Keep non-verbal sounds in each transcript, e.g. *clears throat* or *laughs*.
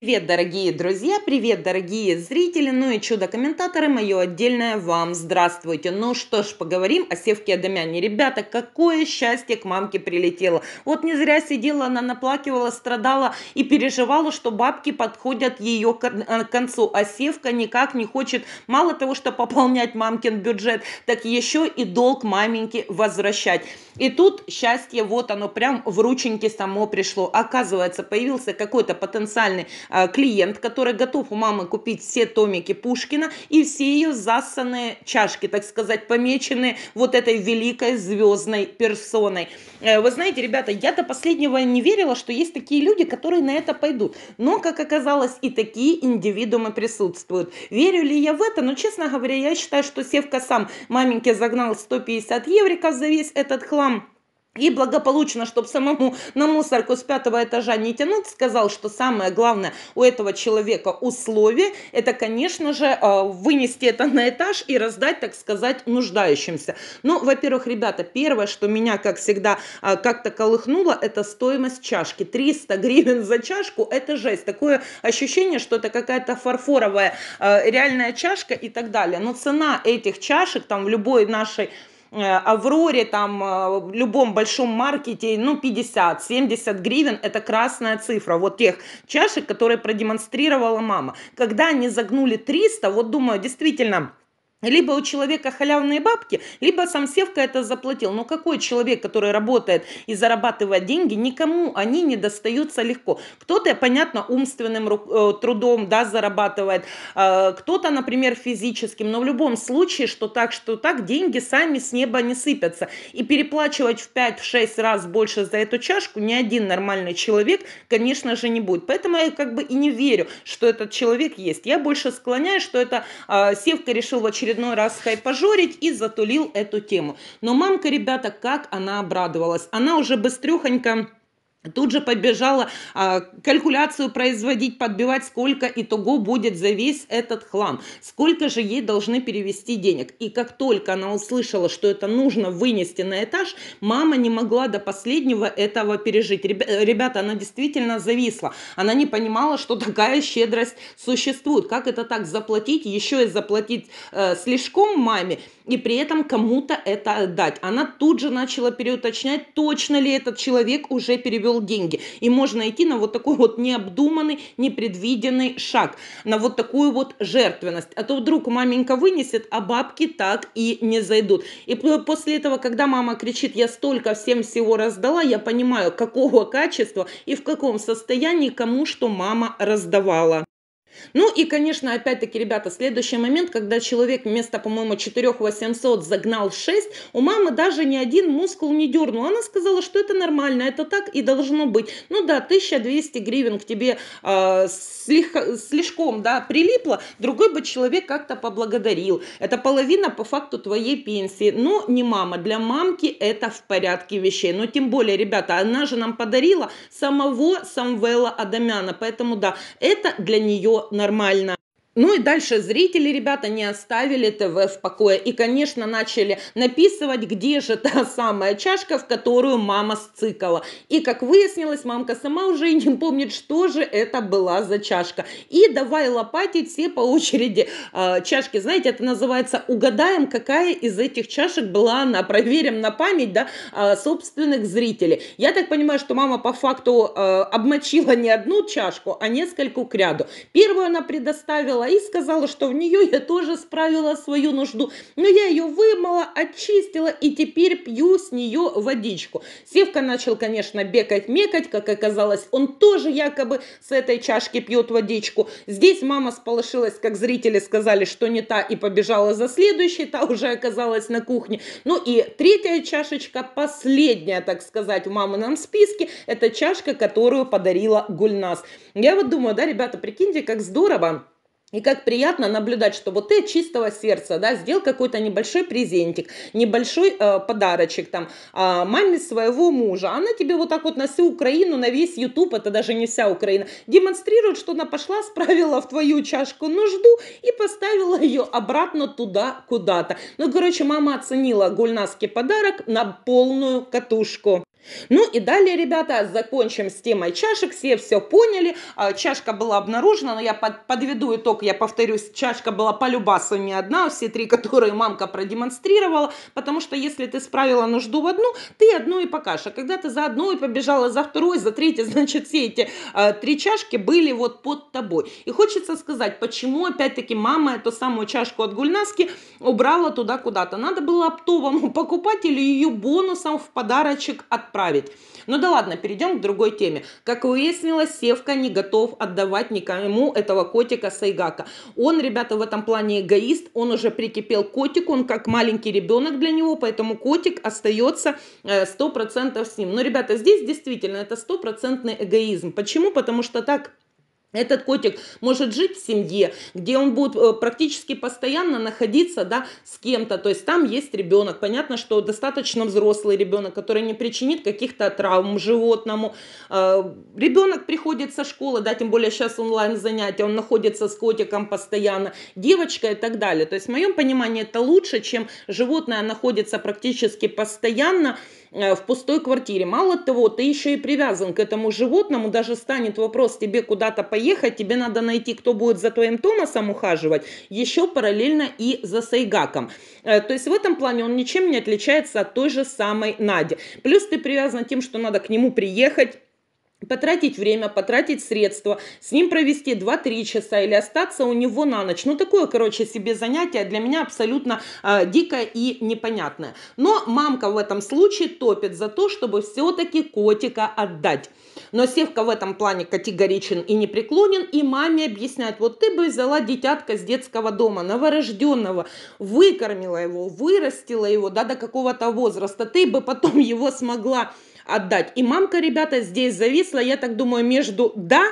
Привет, дорогие друзья, привет, дорогие зрители, ну и чудо-комментаторы, мое отдельное вам здравствуйте. Ну что ж, поговорим о Севке Адамяне. Ребята, какое счастье к мамке прилетело. Вот не зря сидела, она наплакивала, страдала и переживала, что бабки подходят ее э, к концу, а Севка никак не хочет, мало того, что пополнять мамкин бюджет, так еще и долг маменьки возвращать. И тут счастье, вот оно прям в рученьке само пришло. Оказывается, появился какой-то потенциальный Э, клиент, который готов у мамы купить все томики Пушкина и все ее засанные чашки, так сказать, помеченные вот этой великой звездной персоной. Э, вы знаете, ребята, я до последнего не верила, что есть такие люди, которые на это пойдут. Но, как оказалось, и такие индивидуумы присутствуют. Верю ли я в это? Но, честно говоря, я считаю, что Севка сам маменьке загнал 150 евриков за весь этот хлам и благополучно, чтобы самому на мусорку с пятого этажа не тянуть, сказал, что самое главное у этого человека условие, это, конечно же, а, вынести это на этаж и раздать, так сказать, нуждающимся. Ну, во-первых, ребята, первое, что меня, как всегда, а, как-то колыхнуло, это стоимость чашки. 300 гривен за чашку, это жесть. Такое ощущение, что это какая-то фарфоровая а, реальная чашка и так далее. Но цена этих чашек, там, в любой нашей Э, Авроре, там, э, любом большом маркете, ну, 50-70 гривен, это красная цифра, вот тех чашек, которые продемонстрировала мама. Когда они загнули 300, вот думаю, действительно, либо у человека халявные бабки, либо сам Севка это заплатил. Но какой человек, который работает и зарабатывает деньги, никому они не достаются легко. Кто-то, понятно, умственным э, трудом да, зарабатывает, э, кто-то, например, физическим. Но в любом случае, что так, что так, деньги сами с неба не сыпятся. И переплачивать в 5-6 раз больше за эту чашку ни один нормальный человек, конечно же, не будет. Поэтому я как бы и не верю, что этот человек есть. Я больше склоняюсь, что это э, Севка решил в очередной очередной раз хайпожорить и затулил эту тему. Но мамка, ребята, как она обрадовалась. Она уже быстрюхонько Тут же побежала а, калькуляцию производить, подбивать, сколько итого будет за весь этот хлам, сколько же ей должны перевести денег. И как только она услышала, что это нужно вынести на этаж, мама не могла до последнего этого пережить. Ребята, она действительно зависла. Она не понимала, что такая щедрость существует. Как это так заплатить, еще и заплатить э, слишком маме, и при этом кому-то это отдать. Она тут же начала переуточнять, точно ли этот человек уже перевел привел деньги. И можно идти на вот такой вот необдуманный, непредвиденный шаг, на вот такую вот жертвенность. А то вдруг маменька вынесет, а бабки так и не зайдут. И после этого, когда мама кричит, я столько всем всего раздала, я понимаю, какого качества и в каком состоянии кому что мама раздавала. Ну и, конечно, опять-таки, ребята, следующий момент, когда человек вместо, по-моему, 4 800 загнал 6, у мамы даже ни один мускул не дернул. Она сказала, что это нормально, это так и должно быть. Ну да, 1200 гривен к тебе э, слегка, слишком да, прилипло, другой бы человек как-то поблагодарил. Это половина по факту твоей пенсии. Но не мама, для мамки это в порядке вещей. Но тем более, ребята, она же нам подарила самого Самвела Адамяна. Поэтому да, это для нее нормально. Ну и дальше зрители, ребята, не оставили ТВ в покое. И, конечно, начали написывать, где же та самая чашка, в которую мама сцикала. И, как выяснилось, мамка сама уже и не помнит, что же это была за чашка. И давай лопатить все по очереди э, чашки. Знаете, это называется угадаем, какая из этих чашек была она. Проверим на память, да, э, собственных зрителей. Я так понимаю, что мама по факту э, обмочила не одну чашку, а несколько кряду. Первую она предоставила и сказала, что в нее я тоже справила свою нужду. Но я ее вымыла, очистила и теперь пью с нее водичку. Севка начал, конечно, бекать-мекать, как оказалось, он тоже якобы с этой чашки пьет водичку. Здесь мама сполошилась, как зрители сказали, что не та, и побежала за следующей, та уже оказалась на кухне. Ну и третья чашечка, последняя, так сказать, в мамином списке, это чашка, которую подарила Гульнас. Я вот думаю, да, ребята, прикиньте, как здорово и как приятно наблюдать, что вот ты от чистого сердца, да, сделал какой-то небольшой презентик, небольшой э, подарочек там э, маме своего мужа. Она тебе вот так вот на всю Украину, на весь YouTube, это даже не вся Украина, демонстрирует, что она пошла, *laughs* справила в твою чашку нужду и поставила ее обратно туда куда-то. Ну, короче, мама оценила гульнаский подарок на полную катушку. Ну и далее, ребята, закончим с темой чашек. Все все поняли. А, чашка была обнаружена, но я подведу итог разок, я повторюсь, чашка была по любасу не одна, все три, которые мамка продемонстрировала, потому что если ты справила нужду в одну, ты одну и покажешь. А когда ты за одну и побежала, за второй, за третий, *laughs* значит, все эти э, три чашки были вот под тобой. И хочется сказать, почему опять-таки мама эту самую чашку от гульнаски убрала туда куда-то. Надо было оптовому *laughs* покупателю ее бонусом в подарочек отправить. Ну да ладно, перейдем к другой теме. Как выяснилось, Севка не готов отдавать никому этого котика Сайга брака. Он, ребята, в этом плане эгоист, он уже прикипел котик. он как маленький ребенок для него, поэтому котик остается 100% э, с ним. Но, ребята, здесь действительно это стопроцентный эгоизм. Почему? Потому что так этот котик может жить в семье, где он будет э, практически постоянно находиться да, с кем-то. То есть там есть ребенок. Понятно, что достаточно взрослый ребенок, который не причинит каких-то травм животному. Э, ребенок приходит со школы, да, тем более сейчас онлайн занятия, он находится с котиком постоянно, девочка и так далее. То есть в моем понимании это лучше, чем животное находится практически постоянно Э, в пустой квартире. Мало того, ты еще и привязан к этому животному, даже станет вопрос тебе куда-то поехать, тебе надо найти, кто будет за твоим Томасом ухаживать, еще параллельно и за Сайгаком. Э, то есть в этом плане он ничем не отличается от той же самой Нади. Плюс ты привязан тем, что надо к нему приехать, потратить время, потратить средства, с ним провести 2-3 часа или остаться у него на ночь. Ну, такое, короче, себе занятие для меня абсолютно э, дикое и непонятное. Но мамка в этом случае топит за то, чтобы все-таки котика отдать. Но Севка в этом плане категоричен и непреклонен, и маме объясняет, вот ты бы взяла дитятка с детского дома, новорожденного, выкормила его, вырастила его, да, до какого-то возраста, ты бы потом его смогла отдать. И мамка, ребята, здесь зависла, я так думаю, между «да»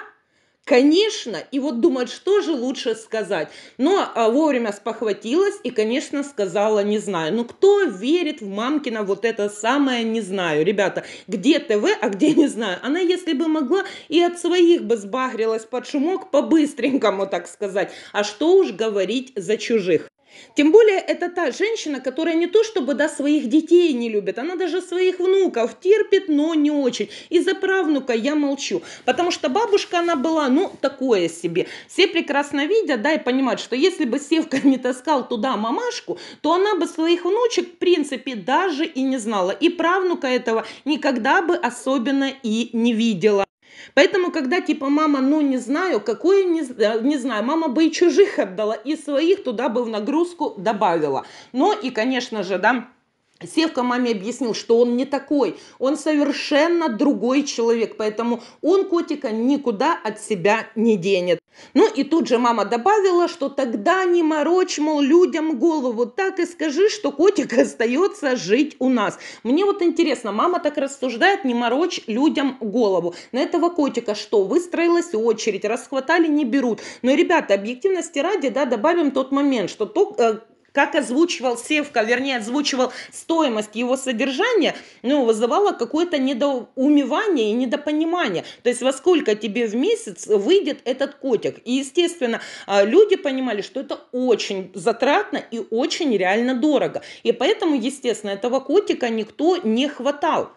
Конечно, и вот думать, что же лучше сказать. Но а, вовремя спохватилась и, конечно, сказала «не знаю». Ну, кто верит в мамкина вот это самое «не знаю»? Ребята, где ТВ, а где «не знаю»? Она, если бы могла, и от своих бы сбагрилась под шумок по-быстренькому, так сказать. А что уж говорить за чужих. Тем более это та женщина, которая не то чтобы да, своих детей не любит, она даже своих внуков терпит, но не очень. И за правнука я молчу, потому что бабушка она была, ну, такое себе. Все прекрасно видят, да, и понимают, что если бы Севка не таскал туда мамашку, то она бы своих внучек, в принципе, даже и не знала. И правнука этого никогда бы особенно и не видела. Поэтому, когда типа мама, ну не знаю, какую не, э, не знаю, мама бы и чужих отдала, и своих туда бы в нагрузку добавила. Ну и, конечно же, да, Севка маме объяснил, что он не такой, он совершенно другой человек, поэтому он котика никуда от себя не денет. Ну и тут же мама добавила, что тогда не морочь, мол, людям голову, так и скажи, что котик остается жить у нас. Мне вот интересно, мама так рассуждает, не морочь людям голову. На этого котика что, выстроилась очередь, расхватали, не берут. Но, ребята, объективности ради, да, добавим тот момент, что то, э, как озвучивал Севка, вернее, озвучивал стоимость его содержания, ну, вызывало какое-то недоумевание и недопонимание. То есть во сколько тебе в месяц выйдет этот котик. И, естественно, а, люди понимали, что это очень затратно и очень реально дорого. И поэтому, естественно, этого котика никто не хватал.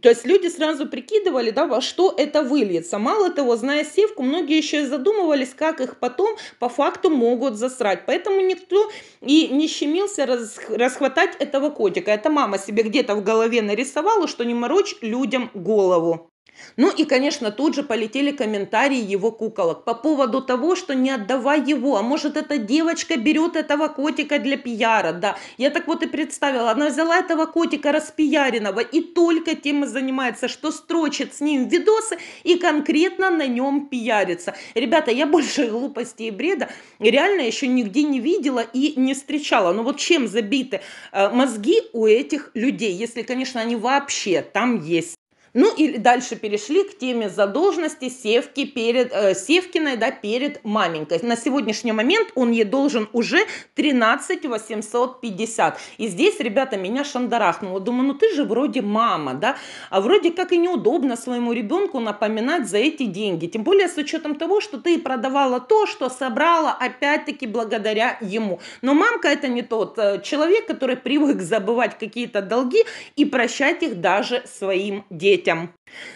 То есть люди сразу прикидывали, да, во что это выльется. Мало того, зная севку, многие еще и задумывались, как их потом по факту могут засрать. Поэтому никто и не щемился расхватать этого котика. Это мама себе где-то в голове нарисовала, что не морочь людям голову. Ну и, конечно, тут же полетели комментарии его куколок по поводу того, что не отдавай его, а может эта девочка берет этого котика для пиара, да. Я так вот и представила, она взяла этого котика распиаренного и только тем и занимается, что строчит с ним видосы и конкретно на нем пиарится. Ребята, я больше глупости и бреда реально еще нигде не видела и не встречала. Ну вот чем забиты э, мозги у этих людей, если, конечно, они вообще там есть. Ну и дальше перешли к теме задолженности Севки перед, э, Севкиной да, перед маменькой. На сегодняшний момент он ей должен уже 13 850. И здесь, ребята, меня шандарахнуло. Думаю, ну ты же вроде мама, да? А вроде как и неудобно своему ребенку напоминать за эти деньги. Тем более с учетом того, что ты продавала то, что собрала, опять-таки, благодаря ему. Но мамка это не тот э, человек, который привык забывать какие-то долги и прощать их даже своим детям детям.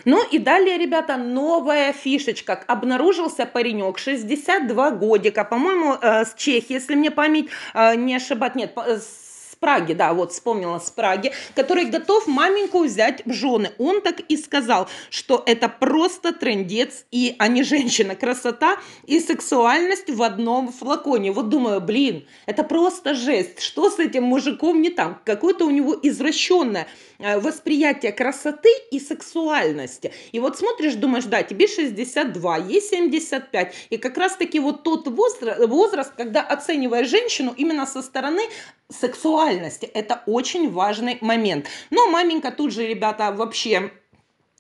Ну и далее, ребята, новая фишечка. Обнаружился паренек, 62 годика, по-моему, э, с Чехии, если мне память э, не ошибает. Нет, с Спраги, да, вот вспомнила Спраги, который готов маменьку взять в жены. Он так и сказал, что это просто трендец, и они а женщина. Красота и сексуальность в одном флаконе. Вот думаю, блин, это просто жесть. Что с этим мужиком не там? Какое-то у него извращенное э, восприятие красоты и сексуальности. И вот смотришь, думаешь, да, тебе 62, ей 75. И как раз-таки вот тот возраст, возраст, когда оцениваешь женщину именно со стороны сексуальности сексуальности. Это очень важный момент. Но маменька тут же, ребята, вообще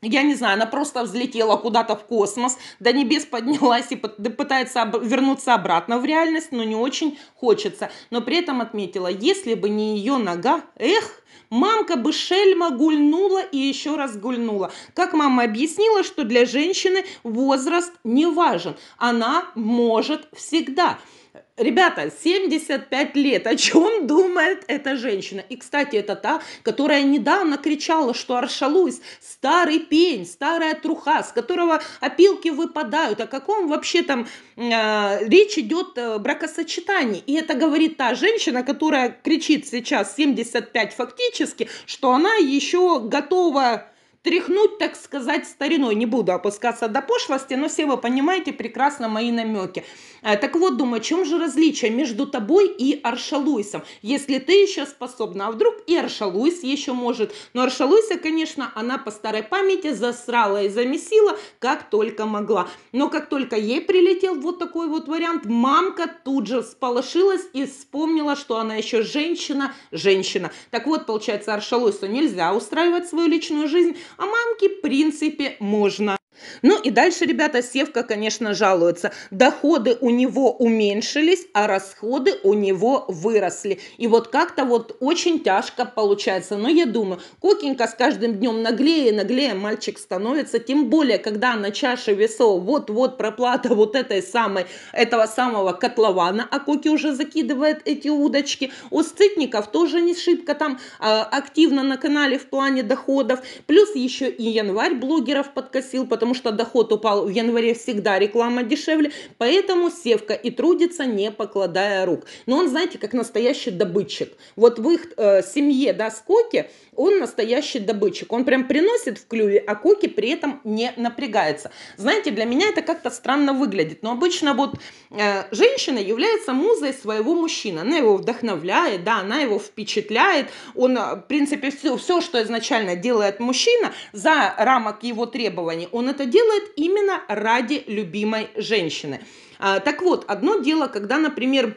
я не знаю, она просто взлетела куда-то в космос, до небес поднялась и пытается об... вернуться обратно в реальность, но не очень хочется. Но при этом отметила, если бы не ее нога, эх, мамка бы шельма гульнула и еще раз гульнула. Как мама объяснила, что для женщины возраст не важен, она может всегда. Ребята, 75 лет, о чем думает эта женщина? И, кстати, это та, которая недавно кричала, что Аршалусь старый пень, старая труха, с которого опилки выпадают. О каком вообще там э, речь идет э, бракосочетании? И это говорит та женщина, которая кричит сейчас 75 фактически, что она еще готова тряхнуть, так сказать, стариной. Не буду опускаться до пошлости, но все вы понимаете прекрасно мои намеки. Э, так вот, думаю, чем же различие между тобой и Аршалуисом, если ты еще способна, а вдруг и Аршалуис еще может. Но Аршалуиса, конечно, она по старой памяти засрала и замесила, как только могла. Но как только ей прилетел вот такой вот вариант, мамка тут же сполошилась и вспомнила, что она еще женщина, женщина. Так вот, получается, Аршалуису нельзя устраивать свою личную жизнь, а мамке в принципе можно. Ну и дальше, ребята, Севка, конечно, жалуется. Доходы у него уменьшились, а расходы у него выросли. И вот как-то вот очень тяжко получается. Но я думаю, Кокенька с каждым днем наглее и наглее мальчик становится. Тем более, когда на чаше весов вот-вот проплата вот этой самой, этого самого котлована, а Коки уже закидывает эти удочки. У Сцитников тоже не шибко там а, активно на канале в плане доходов. Плюс еще и январь блогеров подкосил, потому потому что доход упал в январе, всегда реклама дешевле, поэтому Севка и трудится, не покладая рук. Но он, знаете, как настоящий добытчик. Вот в их э, семье, да, с Скоки, он настоящий добытчик. Он прям приносит в клюве, а Коки при этом не напрягается. Знаете, для меня это как-то странно выглядит, но обычно вот э, женщина является музой своего мужчины. Она его вдохновляет, да, она его впечатляет. Он, э, в принципе, все, все что изначально делает мужчина за рамок его требований, он это делает именно ради любимой женщины. А, так вот, одно дело, когда, например,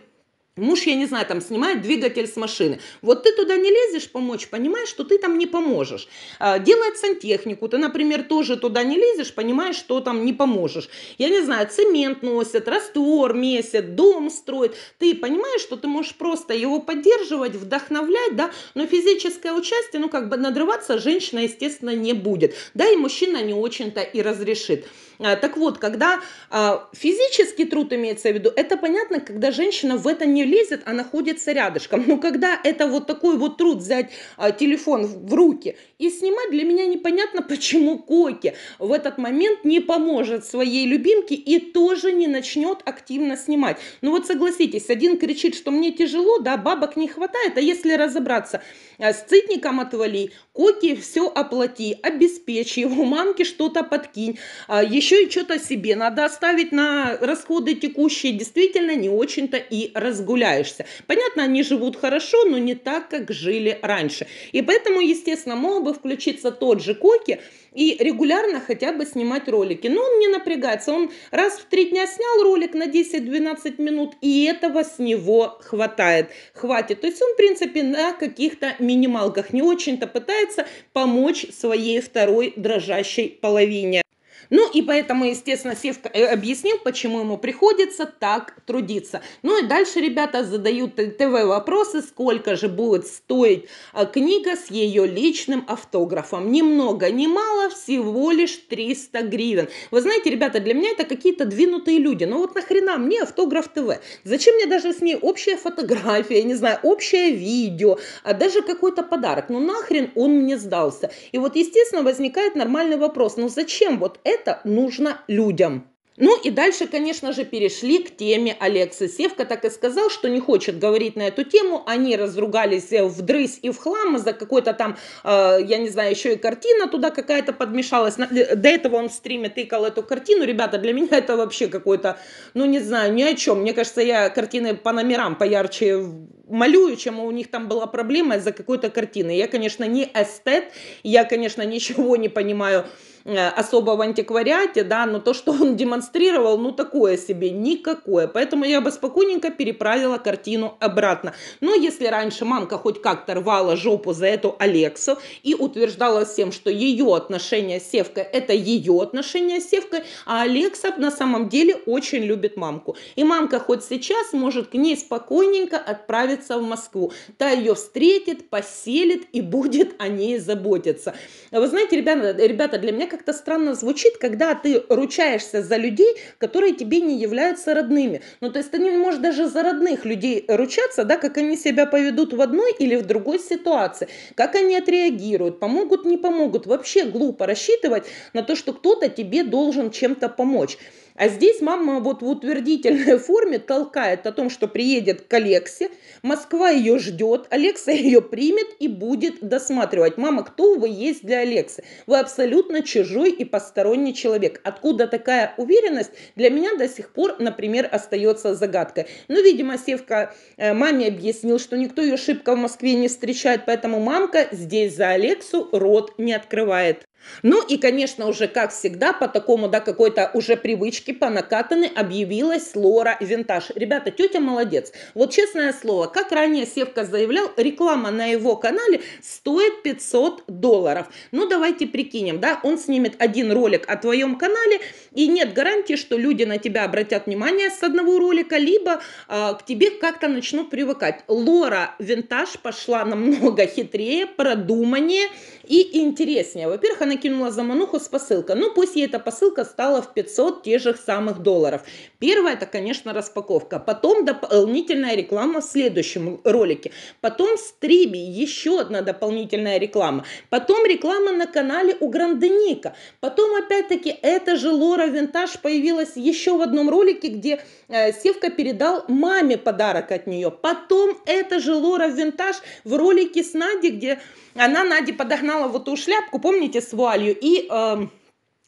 Муж, я не знаю, там снимает двигатель с машины. Вот ты туда не лезешь помочь, понимаешь, что ты там не поможешь. А, делает сантехнику, ты, например, тоже туда не лезешь, понимаешь, что там не поможешь. Я не знаю, цемент носит, раствор месят, дом строит. Ты понимаешь, что ты можешь просто его поддерживать, вдохновлять, да, но физическое участие, ну, как бы надрываться женщина, естественно, не будет. Да, и мужчина не очень-то и разрешит. Э, так вот, когда э, физический труд имеется в виду, это понятно, когда женщина в это не лезет, а находится рядышком. Но когда это вот такой вот труд взять э, телефон в руки и снимать, для меня непонятно, *laughs* почему Коки в этот момент не поможет своей любимке и тоже не начнет активно снимать. Ну вот согласитесь, один кричит, что мне тяжело, да, бабок не хватает, а если разобраться, с цитником отвали, Коки все оплати, обеспечи его, мамке что-то подкинь, еще еще и что-то себе надо оставить на расходы текущие, действительно не очень-то и разгуляешься. Понятно, они живут хорошо, но не так, как жили раньше. И поэтому, естественно, мог бы включиться тот же Коки, и регулярно хотя бы снимать ролики. Но он не напрягается, он раз в три дня снял ролик на 10-12 минут, и этого с него хватает, хватит. То есть он, в принципе, на каких-то минималках не очень-то пытается помочь своей второй дрожащей половине. Ну и поэтому, естественно, Севка э, объяснил, почему ему приходится так трудиться. Ну и дальше ребята задают ТВ-вопросы, сколько же будет стоить а, книга с ее личным автографом. Ни много, ни мало, всего лишь 300 гривен. Вы знаете, ребята, для меня это какие-то двинутые люди. Ну вот нахрена мне автограф ТВ? Зачем мне даже с ней общая фотография, не знаю, общее видео, а даже какой-то подарок? Ну нахрен он мне сдался? И вот, естественно, возникает нормальный вопрос. Ну зачем вот это это нужно людям. Ну и дальше, конечно же, перешли к теме Алекса. Севка так и сказал, что не хочет говорить на эту тему. Они разругались в дрысь и в хлам за какой-то там, э, я не знаю, еще и картина туда какая-то подмешалась. Э, до этого он в стриме тыкал эту картину. Ребята, для меня это вообще какой-то, ну не знаю, ни о чем. Мне кажется, я картины по номерам поярче малюю, чем у них там была проблема из-за какой-то картины. Я, конечно, не эстет, я, конечно, ничего не понимаю э, особо в антиквариате, да, но то, что он демонстрировал, ну такое себе, никакое. Поэтому я бы спокойненько переправила картину обратно. Но если раньше мамка хоть как-то рвала жопу за эту Алексу и утверждала всем, что ее отношение с Севкой – это ее отношение с Севкой, а Алекса на самом деле очень любит мамку. И мамка хоть сейчас может к ней спокойненько отправить отправится в Москву. Та ее встретит, поселит и будет о ней заботиться. Вы знаете, ребята, ребята для меня как-то странно звучит, когда ты ручаешься за людей, которые тебе не являются родными. Ну, то есть ты не можешь даже за родных людей ручаться, да, как они себя поведут в одной или в другой ситуации, как они отреагируют, помогут, не помогут. Вообще глупо рассчитывать на то, что кто-то тебе должен чем-то помочь. А здесь мама вот в утвердительной *laughs* форме толкает о том, что приедет к Алексе, Москва ее ждет, Алекса *laughs* ее примет и будет досматривать. Мама, кто вы есть для Алексы? Вы абсолютно чужой и посторонний человек. Откуда такая уверенность? Для меня до сих пор, например, остается загадкой. Ну, видимо, Севка э, маме объяснил, что никто ее шибко в Москве не встречает, поэтому мамка здесь за Алексу рот не открывает. Ну и, конечно, уже, как всегда, по такому, да, какой-то уже привычке, по накатанной объявилась Лора Винтаж. Ребята, тетя молодец. Вот честное слово, как ранее Севка заявлял, реклама на его канале стоит 500 долларов. Ну давайте прикинем, да, он снимет один ролик о твоем канале, и нет гарантии, что люди на тебя обратят внимание с одного ролика, либо э, к тебе как-то начнут привыкать. Лора Винтаж пошла намного *laughs* хитрее, продуманнее и интереснее. Во-первых, она накинула замануху с посылкой. Ну, пусть ей эта посылка стала в 500 тех же самых долларов. Первое, это, конечно, распаковка. Потом дополнительная реклама в следующем ролике. Потом стриме еще одна дополнительная реклама. Потом реклама на канале у Гранденика. Потом, опять-таки, эта же Лора Винтаж появилась еще в одном ролике, где э, Севка передал маме подарок от нее. Потом эта же Лора Винтаж в ролике с Надей, где она Нади подогнала вот эту шляпку, помните, с вуалью и э,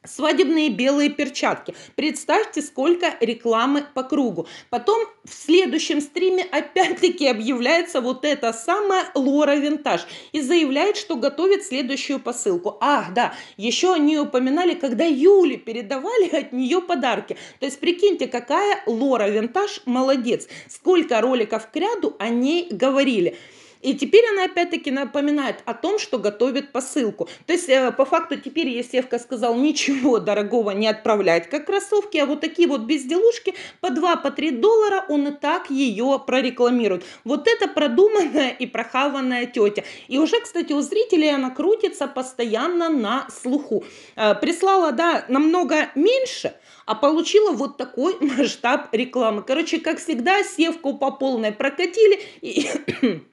свадебные белые перчатки. Представьте, сколько рекламы по кругу. Потом в следующем стриме опять-таки объявляется вот эта самая Лора Винтаж и заявляет, что готовит следующую посылку. Ах, да, еще они упоминали, когда Юли передавали от нее подарки. То есть прикиньте, какая Лора Винтаж молодец. Сколько роликов к ряду о ней говорили. И теперь она опять-таки напоминает о том, что готовит посылку. То есть, э, по факту, теперь Есевка сказал, ничего дорогого не отправлять, как кроссовки, а вот такие вот безделушки по 2, по 3 доллара он и так ее прорекламирует. Вот это продуманная и прохаванная тетя. И уже, кстати, у зрителей она крутится постоянно на слуху. Э, прислала, да, намного меньше, а получила вот такой *laughs* масштаб рекламы. Короче, как всегда, севку по полной прокатили и *clears throat*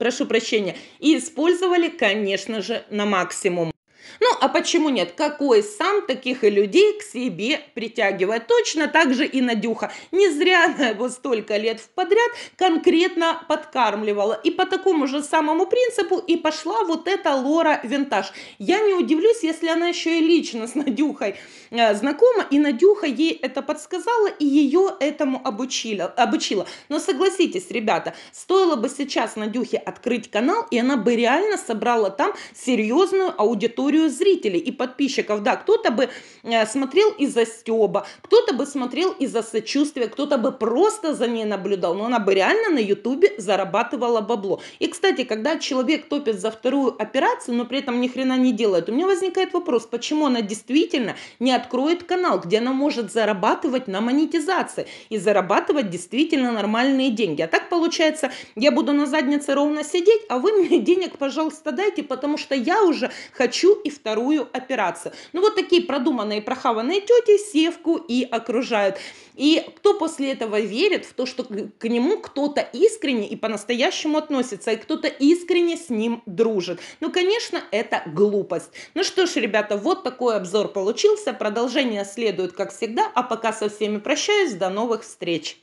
прошу прощения, и использовали, конечно же, на максимум. Ну, а почему нет? Какой сам таких и людей к себе притягивает? Точно так же и Надюха. Не зря она его столько лет в подряд конкретно подкармливала. И по такому же самому принципу и пошла вот эта Лора Винтаж. Я не удивлюсь, если она еще и лично с Надюхой э, знакома, и Надюха ей это подсказала, и ее этому обучила. обучила. Но согласитесь, ребята, стоило бы сейчас Надюхе открыть канал, и она бы реально собрала там серьезную аудиторию аудиторию зрителей и подписчиков. Да, кто-то бы э, смотрел из-за стеба, кто-то бы смотрел из-за сочувствия, кто-то бы просто за ней наблюдал, но она бы реально на ютубе зарабатывала бабло. И, кстати, когда человек топит за вторую операцию, но при этом ни хрена не делает, у меня возникает вопрос, почему она действительно не откроет канал, где она может зарабатывать на монетизации и зарабатывать действительно нормальные деньги. А так получается, я буду на заднице ровно сидеть, а вы мне денег, пожалуйста, дайте, потому что я уже хочу и и вторую операцию. Ну вот такие продуманные прохаванные тети Севку и окружают. И кто после этого верит в то, что к нему кто-то искренне и по-настоящему относится, и кто-то искренне с ним дружит. Ну, конечно, это глупость. Ну что ж, ребята, вот такой обзор получился. Продолжение следует, как всегда. А пока со всеми прощаюсь. До новых встреч!